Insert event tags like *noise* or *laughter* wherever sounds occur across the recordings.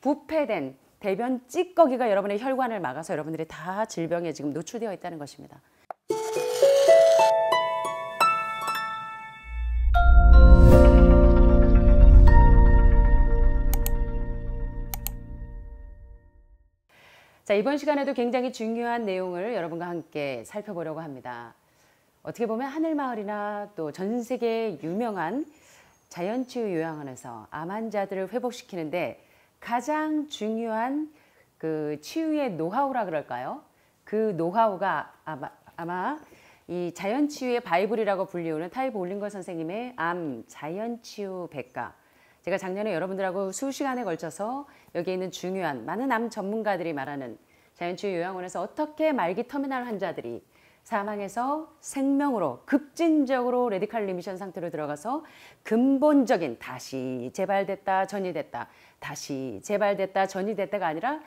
부패된 대변 찌꺼기가 여러분의 혈관을 막아서 여러분들이 다 질병에 지금 노출되어 있다는 것입니다. 자, 이번 시간에도 굉장히 중요한 내용을 여러분과 함께 살펴보려고 합니다. 어떻게 보면 하늘마을이나 또 전 세계 유명한 자연치유 요양원에서 암 환자들을 회복시키는데 가장 중요한 그 치유의 노하우라 그럴까요? 그 노하우가 아마, 아마 이 자연치유의 바이블이라고 불리우는 타이볼링거 선생님의 암 자연치유 백과 제가 작년에 여러분들하고 수시간에 걸쳐서 여기 에 있는 중요한 많은 암 전문가들이 말하는 자연치유 요양원에서 어떻게 말기 터미널 환자들이 사망에서 생명으로 급진적으로 레디칼 리미션 상태로 들어가서 근본적인 다시 재발됐다 전이됐다 다시 재발됐다 전이됐다가 아니라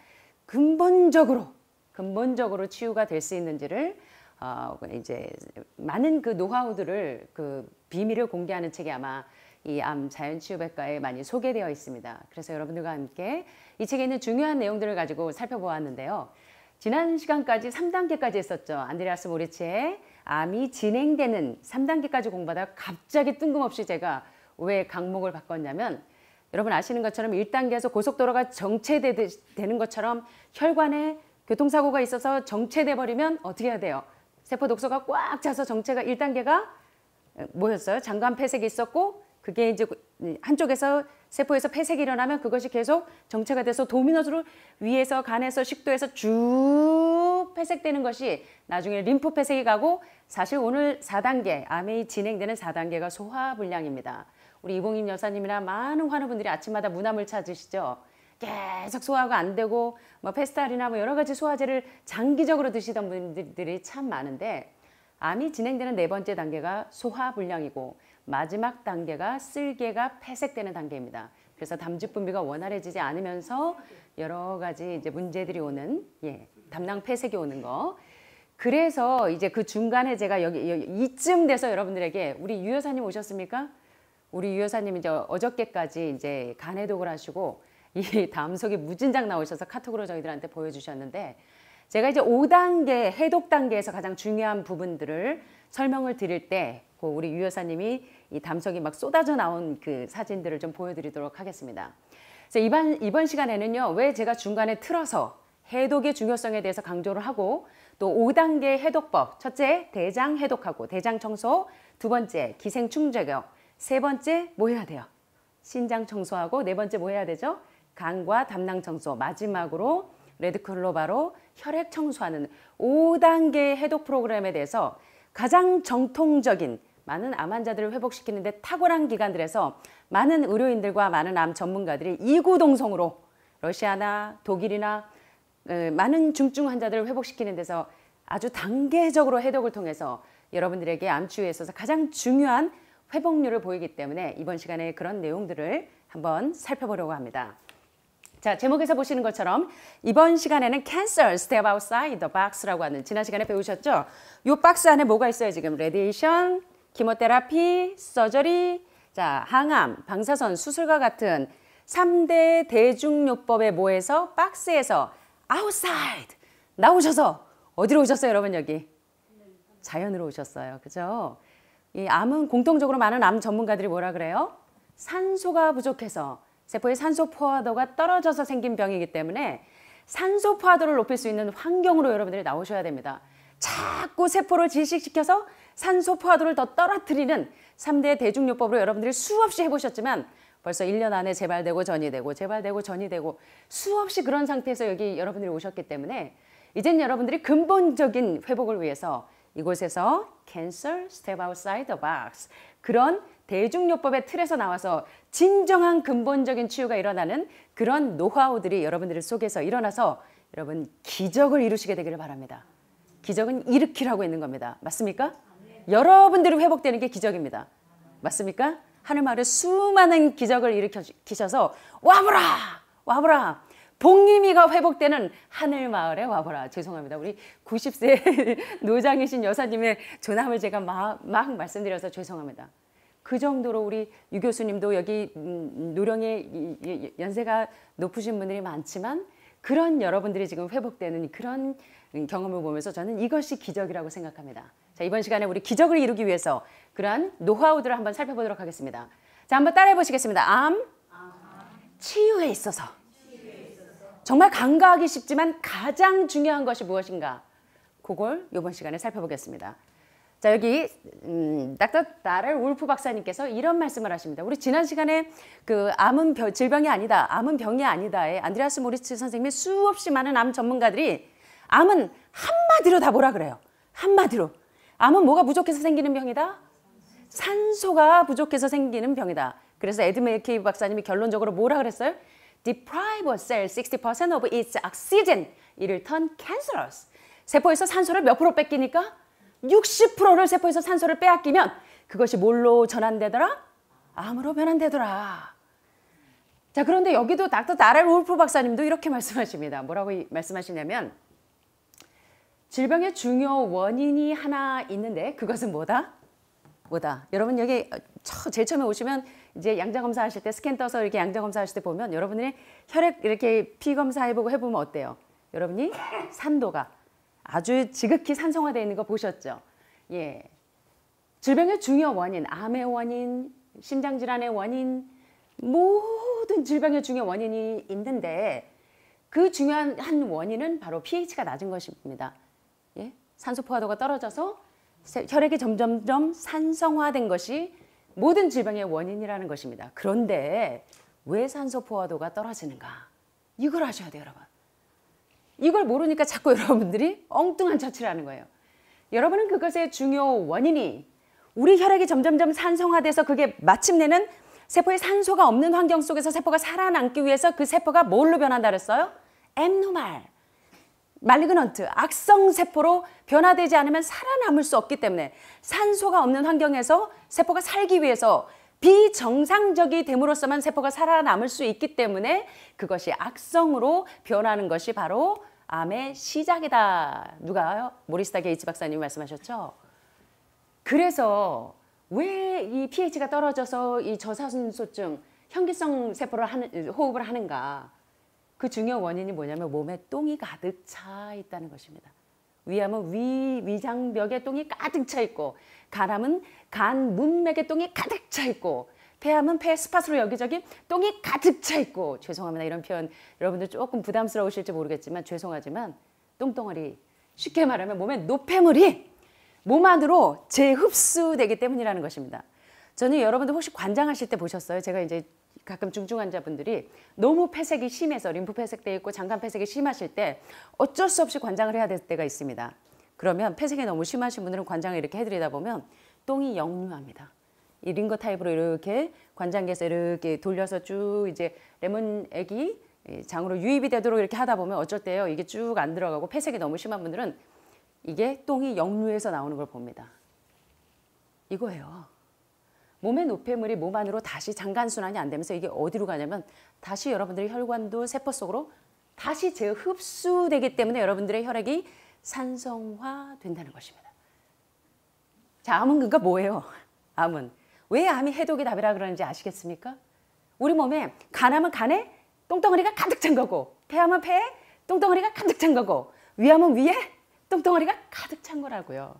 근본적으로 근본적으로 치유가 될 수 있는지를 어, 이제 많은 그 노하우들을 그 비밀을 공개하는 책이 아마 이 암 자연치유백과에 많이 소개되어 있습니다. 그래서 여러분들과 함께 이 책에 있는 중요한 내용들을 가지고 살펴보았는데요. 지난 시간까지 3단계까지 했었죠. 안드레아스 모리치의 암이 진행되는 3단계까지 공부하다 갑자기 뜬금없이 제가 왜 강목을 바꿨냐면 여러분 아시는 것처럼 1단계에서 고속도로가 정체되는 것처럼 혈관에 교통사고가 있어서 정체돼 버리면 어떻게 해야 돼요? 세포 독소가 꽉 차서 정체가 1단계가 뭐였어요? 장관 폐색이 있었고 그게 이제 한쪽에서 세포에서 폐색이 일어나면 그것이 계속 정체가 돼서 도미노스로 위에서 간에서 식도에서 쭉 폐색되는 것이 나중에 림프 폐색이 가고 사실 오늘 4단계 암이 진행되는 4단계가 소화불량입니다. 우리 이봉임 여사님이나 많은 환우분들이 아침마다 무남을 찾으시죠. 계속 소화가 안 되고 뭐 페스탈이나 뭐 여러 가지 소화제를 장기적으로 드시던 분들이 참 많은데 암이 진행되는 네 번째 단계가 소화불량이고 마지막 단계가 쓸개가 폐색되는 단계입니다. 그래서 담즙 분비가 원활해지지 않으면서 여러 가지 이제 문제들이 오는 예, 담낭 폐색이 오는 거. 그래서 이제 그 중간에 제가 여기, 여기 이쯤 돼서 여러분들에게 우리 유 여사님 오셨습니까? 우리 유 여사님 이제 어저께까지 이제 간해독을 하시고 이 *laughs* 담석이 무진장 나오셔서 카톡으로 저희들한테 보여주셨는데 제가 이제 5단계 해독 단계에서 가장 중요한 부분들을 설명을 드릴 때 그 우리 유 여사님이 이 담석이 막 쏟아져 나온 그 사진들을 좀 보여드리도록 하겠습니다. 그래서 이번, 이번 시간에는요. 왜 제가 중간에 틀어서 해독의 중요성에 대해서 강조를 하고 또 5단계 해독법 첫째 대장 해독하고 대장 청소 두 번째 기생충 제격세 번째 뭐 해야 돼요? 신장 청소하고 네 번째 뭐 해야 되죠? 간과 담낭 청소 마지막으로 레드클로바로 혈액 청소하는 5단계 해독 프로그램에 대해서 가장 정통적인 많은 암 환자들을 회복시키는 데 탁월한 기관들에서 많은 의료인들과 많은 암 전문가들이 이구동성으로 러시아나 독일이나 많은 중증 환자들을 회복시키는 데서 아주 단계적으로 해독을 통해서 여러분들에게 암 치유에 있어서 가장 중요한 회복률을 보이기 때문에 이번 시간에 그런 내용들을 한번 살펴보려고 합니다. 자, 제목에서 보시는 것처럼 이번 시간에는 cancer, step outside the box라고 하는 지난 시간에 배우셨죠? 요 박스 안에 뭐가 있어요? 지금 레디에이션, 키모테라피, 서저리, 자, 항암, 방사선, 수술과 같은 3대 대중요법의 모에서 박스에서 outside 나오셔서 어디로 오셨어요, 여러분 여기? 자연으로 오셨어요. 그죠? 이 암은 공통적으로 많은 암 전문가들이 뭐라 그래요? 산소가 부족해서 세포의 산소 포화도가 떨어져서 생긴 병이기 때문에 산소 포화도를 높일 수 있는 환경으로 여러분들이 나오셔야 됩니다. 자꾸 세포를 질식시켜서 산소 포화도를 더 떨어뜨리는 3대 대중요법으로 여러분들이 수없이 해보셨지만 벌써 1년 안에 재발되고 전이 되고 재발되고 전이 되고 수없이 그런 상태에서 여기 여러분들이 오셨기 때문에 이젠 여러분들이 근본적인 회복을 위해서 이곳에서 Cancer Step Outside the Box 그런 대중요법의 틀에서 나와서 진정한 근본적인 치유가 일어나는 그런 노하우들이 여러분들 속에서 일어나서 여러분 기적을 이루시게 되기를 바랍니다. 기적은 일으키라고 있는 겁니다. 맞습니까? 여러분들이 회복되는 게 기적입니다. 맞습니까? 하늘 마을 수많은 기적을 일으키셔서 와보라! 와보라! 봉님이가 회복되는 하늘 마을에 와보라. 죄송합니다. 우리 90세 *laughs* 노장이신 여사님의 존함을 제가 막, 막 말씀드려서 죄송합니다. 그 정도로 우리 유 교수님도 여기 음, 음, 노령의 연세가 높으신 분들이 많지만 그런 여러분들이 지금 회복되는 그런 경험을 보면서 저는 이것이 기적이라고 생각합니다. 자, 이번 시간에 우리 기적을 이루기 위해서 그러한 노하우들을 한번 살펴보도록 하겠습니다. 자, 한번 따라해 보시겠습니다. 암, 치유에 있어서. 정말 간과하기 쉽지만 가장 중요한 것이 무엇인가? 그걸 이번 시간에 살펴보겠습니다. 자 여기 음, 닥터 나를 울프 박사님께서 이런 말씀을 하십니다. 우리 지난 시간에 그 암은 병, 질병이 아니다, 암은 병이 아니다에 안드레아스 모리츠 선생님의 수없이 많은 암 전문가들이 암은 한마디로 다 뭐라 그래요. 한마디로 암은 뭐가 부족해서 생기는 병이다? 산소가 부족해서 생기는 병이다. 그래서 에드메이케이 박사님이 결론적으로 뭐라 그랬어요? Deprive a cell 60% of its oxygen. 이를 턴 cancerous. 세포에서 산소를 몇 프로 뺏기니까? 60%를 세포에서 산소를 빼앗기면 그것이 뭘로 전환되더라? 암으로 변환되더라. 자, 그런데 여기도 닥터 나랄 울프 박사님도 이렇게 말씀하십니다. 뭐라고 말씀하시냐면 질병의 중요 원인이 하나 있는데 그것은 뭐다? 뭐다? 여러분 여기 제일 처음에 오시면 이제 양자 검사하실 때 스캔 떠서 이렇게 양자 검사하실 때 보면 여러분이 혈액 이렇게 피 검사해보고 해보면 어때요? 여러분이 산도가 아주 지극히 산성화되어 있는 거 보셨죠? 예. 질병의 중요 원인, 암의 원인, 심장질환의 원인, 모든 질병의 중요 원인이 있는데 그 중요한 한 원인은 바로 pH가 낮은 것입니다. 예? 산소 포화도가 떨어져서 혈액이 점점점 산성화된 것이 모든 질병의 원인이라는 것입니다. 그런데 왜 산소 포화도가 떨어지는가? 이걸 아셔야 돼요, 여러분. 이걸 모르니까 자꾸 *laughs* 여러분들이 엉뚱한 처치를 하는 거예요. 여러분은 그것의 중요 원인이 우리 혈액이 점점점 산성화돼서 그게 마침내는 세포에 산소가 없는 환경 속에서 세포가 살아남기 위해서 그 세포가 뭘로 변한다 그랬어요? 엠노말, 말리그넌트, 악성 세포로 변화되지 않으면 살아남을 수 없기 때문에 산소가 없는 환경에서 세포가 살기 위해서 비정상적이 됨으로써만 세포가 살아남을 수 있기 때문에 그것이 악성으로 변하는 것이 바로 암의 시작이다. 누가요? 모리스타 게이츠 박사님 말씀하셨죠? 그래서 왜 이 pH가 떨어져서 이저산소증 현기성 세포를 하는, 호흡을 하는가? 그 중요한 원인이 뭐냐면 몸에 똥이 가득 차 있다는 것입니다. 위암은 위 위장벽에 똥이 가득 차 있고 간암은 간 문맥에 똥이 가득 차 있고 폐암은 폐 스팟으로 여기저기 똥이 가득 차 있고 죄송합니다 이런 표현 여러분들 조금 부담스러우실지 모르겠지만 죄송하지만 똥덩어리 쉽게 말하면 몸에 노폐물이 몸 안으로 재흡수되기 때문이라는 것입니다. 저는 여러분들 혹시 관장하실 때 보셨어요? 제가 이제 가끔 중증 환자분들이 너무 폐색이 심해서 림프 폐색되어 있고 잠깐 폐색이 심하실 때 어쩔 수 없이 관장을 해야 될 때가 있습니다. 그러면 폐색이 너무 심하신 분들은 관장을 이렇게 해드리다 보면 똥이 역류합니다. 이 링거 타입으로 이렇게 관장계에서 이렇게 돌려서 쭉 이제 레몬액이 장으로 유입이 되도록 이렇게 하다 보면 어쩔 때요 이게 쭉 안 들어가고 폐색이 너무 심한 분들은 이게 똥이 역류해서 나오는 걸 봅니다. 이거예요. 몸의 노폐물이 몸 안으로 다시 장관 순환이 안 되면서 이게 어디로 가냐면 다시 여러분들의 혈관도 세포 속으로 다시 재흡수되기 때문에 여러분들의 혈액이 산성화된다는 것입니다. 자, 암은그가 뭐예요? *laughs* 암은. 왜 암이 해독이 답이라 그러는지 아시겠습니까? 우리 몸에 간암은 간에 똥덩어리가 가득 찬 거고 폐암은 폐에 똥덩어리가 가득 찬 거고 위암은 위에 똥덩어리가 가득 찬 거라고요.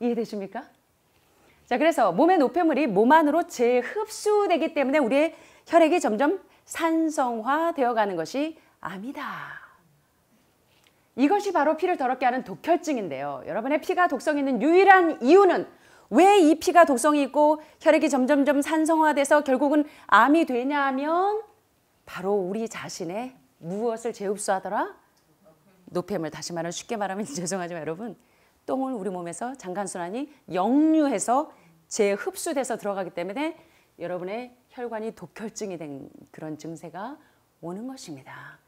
이해되십니까? 자, 그래서 몸의 노폐물이 몸 안으로 재흡수되기 때문에 우리의 혈액이 점점 산성화되어 가는 것이 암이다. 이것이 바로 피를 더럽게 하는 독혈증인데요. 여러분의 피가 독성 있는 유일한 이유는 왜 이 피가 독성이 있고 혈액이 점점점 산성화돼서 결국은 암이 되냐 하면 바로 우리 자신의 무엇을 재흡수하더라? 노폐물 다시 말하면 쉽게 말하면 *laughs* 죄송하지만 여러분 똥을 우리 몸에서 장간순환이 역류해서 재흡수돼서 들어가기 때문에 여러분의 혈관이 독혈증이 된 그런 증세가 오는 것입니다.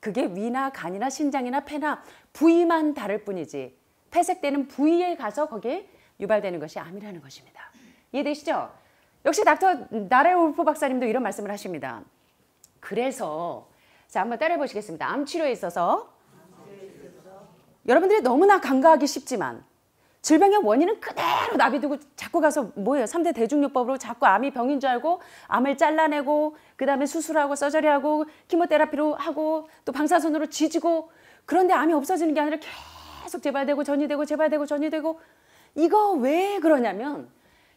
그게 위나 간이나 신장이나 폐나 부위만 다를 뿐이지 폐색되는 부위에 가서 거기에 유발되는 것이 암이라는 것입니다. 이해되시죠? 역시 닥터 나래 울프 박사님도 이런 말씀을 하십니다. 그래서 자 한번 따라해 보시겠습니다. 암 치료에 있어서 여러분들이 너무나 간과하기 쉽지만 질병의 원인은 그대로 놔비두고 자꾸 가서 뭐예요? 3대 대중요법으로 자꾸 암이 병인 줄 알고 암을 잘라내고 그다음에 수술하고 서저리하고 키모테라피로 하고 또 방사선으로 지지고 그런데 암이 없어지는 게 아니라 계속 재발되고 전이되고 재발되고 전이되고 이거 왜 그러냐면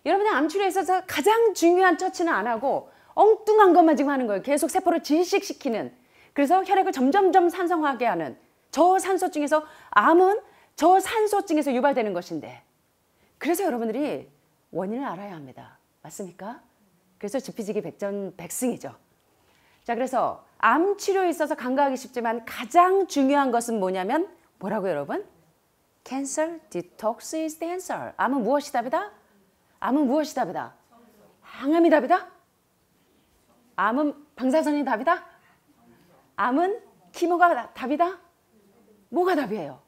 여러분의 암 치료에 있어서 가장 중요한 처치는 안 하고 엉뚱한 것만 지금 하는 거예요. 계속 세포를 질식시키는 그래서 혈액을 점점점 산성하게 하는 저산소 중에서 암은 저산소증에서 유발되는 것인데 그래서 여러분들이 원인을 알아야 합니다. 맞습니까? 그래서 지피지기 백전백승이죠. 자 그래서 암 치료에 있어서 간과하기 쉽지만 가장 중요한 것은 뭐냐면 뭐라고 여러분? Cancer detox is the answer. 암은 무엇이 답이다? 암은 무엇이 답이다? 항암이 답이다? 암은 방사선이 답이다? 암은 키모가 답이다? 뭐가 답이에요?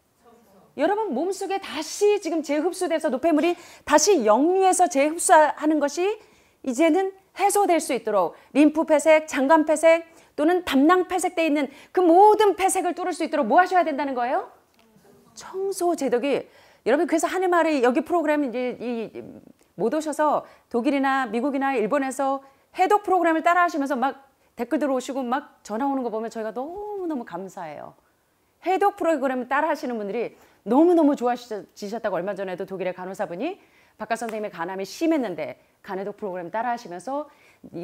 여러분 몸속에 다시 지금 재흡수돼서 노폐물이 다시 역류해서 재흡수하는 것이 이제는 해소될 수 있도록 림프 폐색, 장관 폐색 또는 담낭 폐색돼 있는 그 모든 폐색을 뚫을 수 있도록 뭐 하셔야 된다는 거예요? 청소 제독이 여러분 그래서 하는 말이 여기 프로그램 이제 이, 못 오셔서 독일이나 미국이나 일본에서 해독 프로그램을 따라 하시면서 막 댓글 들어오시고 막 전화 오는 거 보면 저희가 너무너무 감사해요. 해독 프로그램을 따라 하시는 분들이 너무너무 좋아지셨다고 얼마 전에도 독일의 간호사분이 박가 선생님의 간암이 심했는데 간해독 프로그램 따라하시면서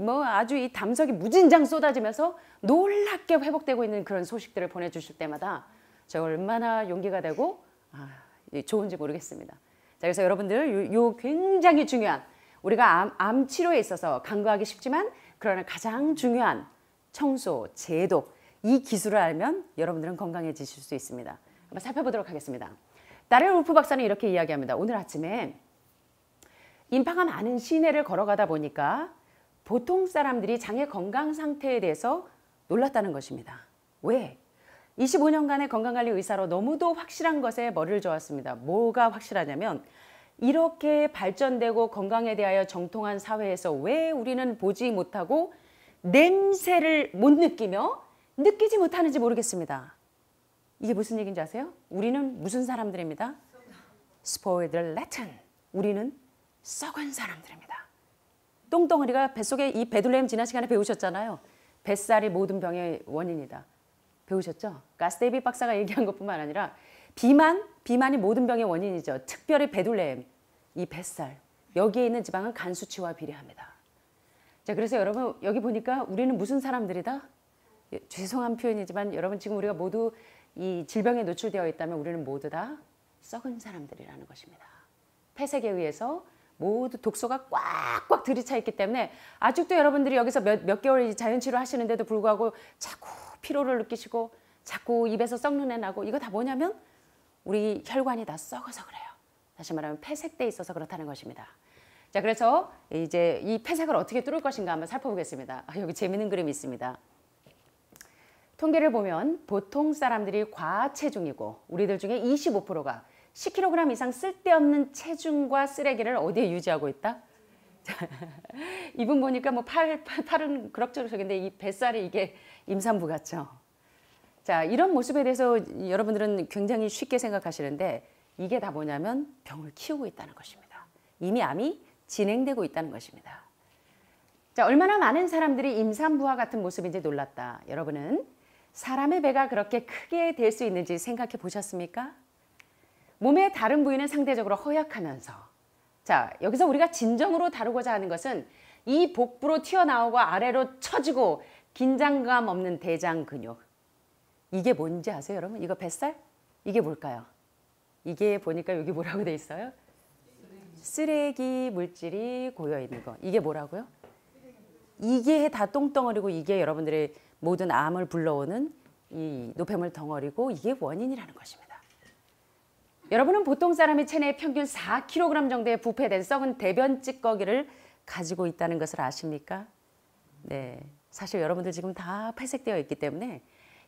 뭐 아주 이 담석이 무진장 쏟아지면서 놀랍게 회복되고 있는 그런 소식들을 보내주실 때마다 제가 얼마나 용기가 되고 아, 좋은지 모르겠습니다. 자 그래서 여러분들 요, 요 굉장히 중요한 우리가 암, 암 치료에 있어서 간과하기 쉽지만 그러나 가장 중요한 청소, 제독 이 기술을 알면 여러분들은 건강해지실 수 있습니다. 한번 살펴보도록 하겠습니다. 다렐 울프 박사는 이렇게 이야기합니다. 오늘 아침에 인파가 많은 시내를 걸어가다 보니까 보통 사람들이 장의 건강 상태에 대해서 놀랐다는 것입니다. 왜? 25년간의 건강관리 의사로 너무도 확실한 것에 머리를 저었습니다. 뭐가 확실하냐면 이렇게 발전되고 건강에 대하여 정통한 사회에서 왜 우리는 보지 못하고 냄새를 못 느끼며 느끼지 못하는지 모르겠습니다. 이게 무슨 얘기인지 아세요? 우리는 무슨 사람들입니다? spoiled Latin. 우리는 썩은 사람들입니다. 똥덩어리가 뱃속에 이 베들레헴 지난 시간에 배우셨잖아요. 뱃살이 모든 병의 원인이다. 배우셨죠? 가스데이비 박사가 *laughs* 얘기한 것뿐만 아니라 비만, 비만이 모든 병의 원인이죠. 특별히 베들레헴, 이 뱃살. 여기에 있는 지방은 간 수치와 비례합니다. 자, 그래서 여러분 여기 보니까 우리는 무슨 사람들이다? 예, 죄송한 표현이지만 여러분 지금 우리가 모두 이 질병에 노출되어 있다면 우리는 모두 다 썩은 사람들이라는 것입니다. 폐색에 의해서 모두 독소가 꽉꽉 들이차 있기 때문에 아직도 여러분들이 여기서 몇, 몇 개월 자연치료 하시는데도 불구하고 자꾸 피로를 느끼시고 자꾸 입에서 썩는 애 나고 이거 다 뭐냐면 우리 혈관이 다 썩어서 그래요. 다시 말하면 폐색돼 있어서 그렇다는 것입니다. 자 그래서 이제 이 폐색을 어떻게 뚫을 것인가 한번 살펴보겠습니다. 아, 여기 재밌는 그림이 있습니다. 통계를 보면 보통 사람들이 과체중이고 우리들 중에 25%가 10kg 이상 쓸데없는 체중과 쓰레기를 어디에 유지하고 있다? *laughs* 이분 보니까 뭐 팔, 팔, 은 그럭저럭인데 이 뱃살이 이게 임산부 같죠. 자, 이런 모습에 대해서 여러분들은 굉장히 쉽게 생각하시는데 이게 다 뭐냐면 병을 키우고 있다는 것입니다. 이미 암이 진행되고 있다는 것입니다. 자, 얼마나 많은 사람들이 임산부와 같은 모습인지 놀랐다. 여러분은 사람의 배가 그렇게 크게 될 수 있는지 생각해 보셨습니까? 몸의 다른 부위는 상대적으로 허약하면서 자 여기서 우리가 진정으로 다루고자 하는 것은 이 복부로 튀어나오고 아래로 처지고 긴장감 없는 대장 근육 이게 뭔지 아세요 여러분? 이거 뱃살? 이게 뭘까요? 이게 보니까 여기 뭐라고 돼 있어요? 쓰레기 물질이 고여 있는 거 이게 뭐라고요? 이게 다 똥덩어리고 이게 여러분들의 모든 암을 불러오는 이 노폐물 덩어리고 이게 원인이라는 것입니다. 여러분은 보통 사람의 체내 평균 4kg 정도의 부패된 썩은 대변 찌꺼기를 가지고 있다는 것을 아십니까? 네. 사실 여러분들 지금 다 폐색되어 있기 때문에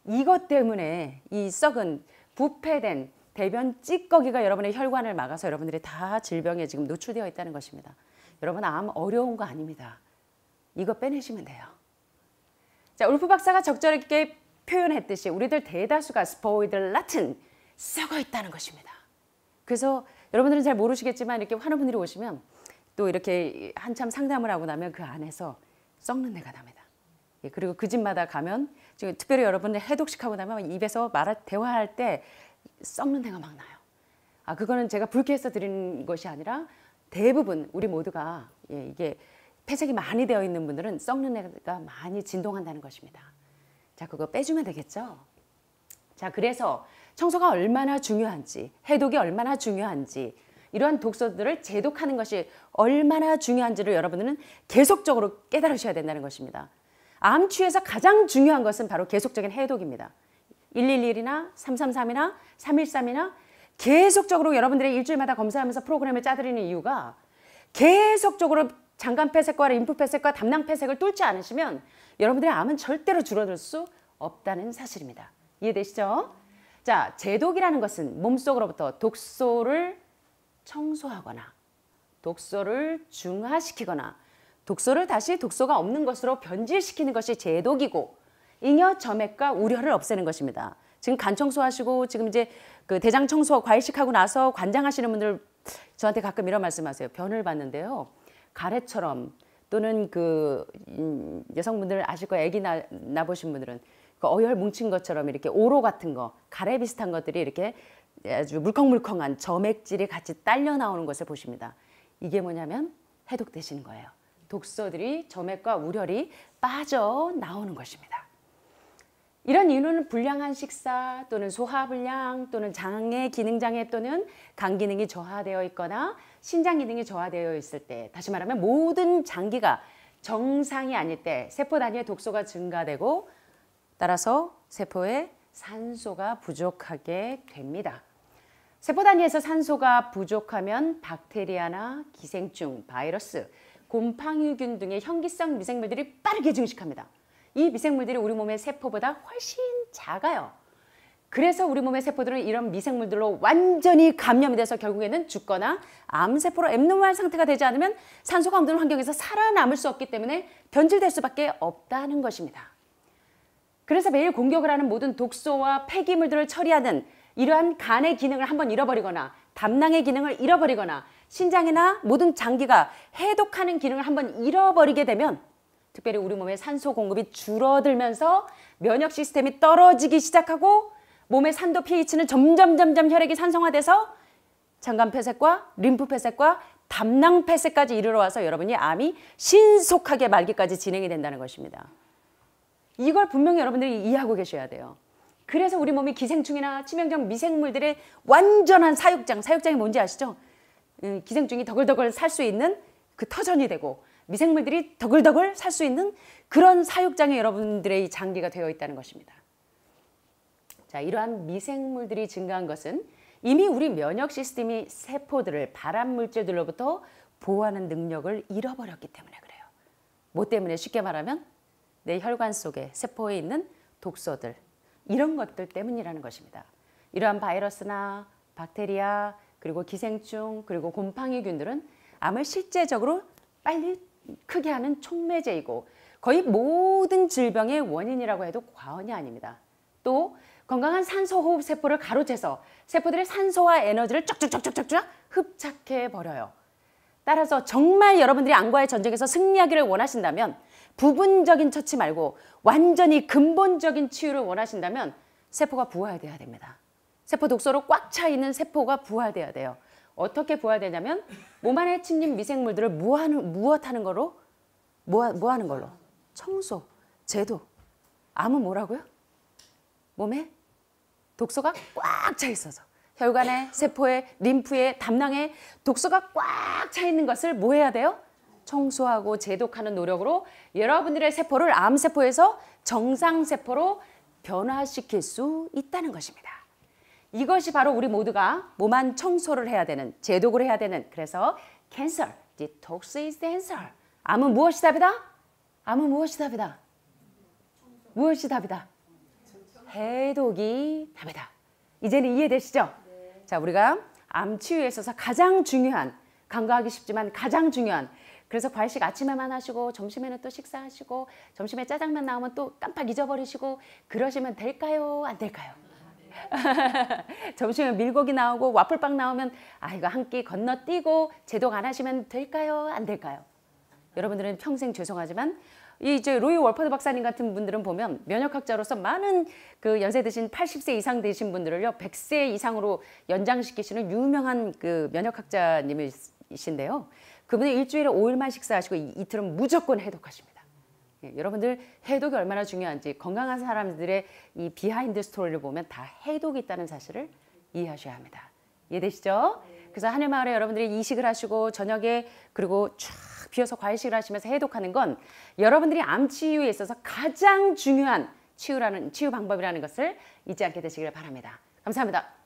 이것 때문에 이 썩은 부패된 대변 찌꺼기가 여러분의 혈관을 막아서 여러분들이 다 질병에 지금 노출되어 있다는 것입니다. 여러분 암 어려운 거 아닙니다. 이거 빼내시면 돼요. 자, 울프 박사가 적절하게 표현했듯이 우리들 대다수가 스포이들 라틴 쓰고 있다는 것입니다. 그래서 여러분들은 잘 모르시겠지만 이렇게 환우 분들이 오시면 또 이렇게 한참 상담을 하고 나면 그 안에서 썩는 내가 납니다. 예, 그리고 그 집마다 가면 지금 특별히 여러분들 해독식하고 나면 입에서 말아 대화할 때 썩는 내가 막 나요. 아 그거는 제가 불쾌해서 드린 것이 아니라 대부분 우리 모두가 예, 이게 폐색이 많이 되어 있는 분들은 썩는 애가 많이 진동한다는 것입니다. 자, 그거 빼주면 되겠죠? 자, 그래서 청소가 얼마나 중요한지, 해독이 얼마나 중요한지, 이러한 독소들을 제독하는 것이 얼마나 중요한지를 여러분들은 계속적으로 깨달으셔야 된다는 것입니다. 암치에서 가장 중요한 것은 바로 계속적인 해독입니다. 111이나 333이나 313이나 계속적으로 여러분들의 일주일마다 검사하면서 프로그램을 짜드리는 이유가 계속적으로 장관 폐색과 림프 폐색과 담낭 폐색을 뚫지 않으시면 여러분들의 암은 절대로 줄어들 수 없다는 사실입니다. 이해되시죠? 자, 제독이라는 것은 몸속으로부터 독소를 청소하거나 독소를 중화시키거나 독소를 다시 독소가 없는 것으로 변질시키는 것이 제독이고 잉여 점액과 우려를 없애는 것입니다. 지금 간 청소하시고 지금 이제 그 대장 청소 과식하고 나서 관장하시는 분들 저한테 가끔 이런 말씀하세요. 변을 봤는데요. 가래처럼 또는 그 음, 여성분들 아실 거예요. 아기 나, 나보신 분들은 그 어혈 뭉친 것처럼 이렇게 오로 같은 거, 가래 비슷한 것들이 이렇게 아주 물컹물컹한 점액질이 같이 딸려 나오는 것을 보십니다. 이게 뭐냐면 해독되시는 거예요. 독소들이 점액과 우열이 빠져 나오는 것입니다. 이런 이유는 불량한 식사 또는 소화불량 또는 장의 기능장애 또는 간 기능이 저하되어 있거나 신장 기능이 저하되어 있을 때 다시 말하면 모든 장기가 정상이 아닐 때 세포 단위의 독소가 증가되고 따라서 세포에 산소가 부족하게 됩니다. 세포 단위에서 산소가 부족하면 박테리아나 기생충, 바이러스, 곰팡이균 등의 현기성 미생물들이 빠르게 증식합니다. 이 미생물들이 우리 몸의 세포보다 훨씬 작아요. 그래서 우리 몸의 세포들은 이런 미생물들로 완전히 감염이 돼서 결국에는 죽거나 암세포로 앱노멀 상태가 되지 않으면 산소가 없는 환경에서 살아남을 수 없기 때문에 변질될 수밖에 없다는 것입니다. 그래서 매일 공격을 하는 모든 독소와 폐기물들을 처리하는 이러한 간의 기능을 한번 잃어버리거나 담낭의 기능을 잃어버리거나 신장이나 모든 장기가 해독하는 기능을 한번 잃어버리게 되면 특별히 우리 몸의 산소 공급이 줄어들면서 면역 시스템이 떨어지기 시작하고 몸의 산도 pH는 점점 점점 혈액이 산성화돼서 장관 폐색과 림프 폐색과 담낭 폐색까지 이르러 와서 여러분이 암이 신속하게 말기까지 진행이 된다는 것입니다. 이걸 분명히 여러분들이 이해하고 계셔야 돼요. 그래서 우리 몸이 기생충이나 치명적 미생물들의 완전한 사육장, 사육장이 뭔지 아시죠? 음, 기생충이 더글더글 살 수 있는 그 터전이 되고 미생물들이 더글더글 살 수 있는 그런 사육장에 여러분들의 장기가 되어 있다는 것입니다. 자, 이러한 미생물들이 증가한 것은 이미 우리 면역 시스템이 세포들을 발암 물질들로부터 보호하는 능력을 잃어버렸기 때문에 그래요. 뭐 때문에 쉽게 말하면 내 혈관 속에 세포에 있는 독소들 이런 것들 때문이라는 것입니다. 이러한 바이러스나 박테리아 그리고 기생충 그리고 곰팡이균들은 암을 실제적으로 빨리 크게 하는 촉매제이고 거의 모든 질병의 원인이라고 해도 과언이 아닙니다. 또 건강한 산소 호흡 세포를 가로채서 세포들의 산소와 에너지를 쫙쫙쫙쫙쫙 흡착해 버려요. 따라서 정말 여러분들이 암과의 전쟁에서 승리하기를 원하신다면 부분적인 처치 말고 완전히 근본적인 치유를 원하신다면 세포가 부화돼야 됩니다. 세포 독소로 꽉 차 있는 세포가 부화돼야 돼요. 어떻게 부화되냐면 몸 안에 침입 미생물들을 무하는, 무엇하는 거로? 뭐, 하는 걸로? 청소, 제도. 암은 뭐라고요? 몸에 독소가 꽉 차 있어서 혈관에 세포에 림프에 담낭에 독소가 꽉 차 있는 것을 뭐 해야 돼요? 청소하고 제독하는 노력으로 여러분들의 세포를 암세포에서 정상세포로 변화시킬 수 있다는 것입니다. 이것이 바로 우리 모두가 몸 안 청소를 해야 되는, 제독을 해야 되는 그래서 cancer, detox is the answer. 암은 무엇이 답이다? 암은 무엇이 답이다? 무엇이 답이다? 배독이 답이다. 이제는 이해되시죠? 네. 자, 우리가 암 치유에 있어서 가장 중요한 간과하기 쉽지만 가장 중요한 그래서 과일식 아침에만 하시고 점심에는 또 식사하시고 점심에 짜장면 나오면 또 깜빡 잊어버리시고 그러시면 될까요? 안 될까요? *laughs* 점심에 밀고기 나오고 와플빵 나오면 아 이거 한 끼 건너뛰고 제독 안 하시면 될까요? 안 될까요? 여러분들은 평생 죄송하지만 이제 로이 월퍼드 박사님 같은 분들은 보면 면역학자로서 많은 그 연세 드신 80세 이상 되신 분들을요 100세 이상으로 연장시키시는 유명한 그 면역학자님이신데요. 그분은 일주일에 5일만 식사하시고 이틀은 무조건 해독하십니다. 예, 여러분들 해독이 얼마나 중요한지 건강한 사람들의 이 비하인드 스토리를 보면 다 해독이 있다는 사실을 이해하셔야 합니다. 이해되시죠? 그래서 한해 마을에 여러분들이 이식을 하시고 저녁에 그리고 쫙 비워서 과일식을 하시면서 해독하는 건 여러분들이 암 치유에 있어서 가장 중요한 치유라는 치유 방법이라는 것을 잊지 않게 되시길 바랍니다. 감사합니다.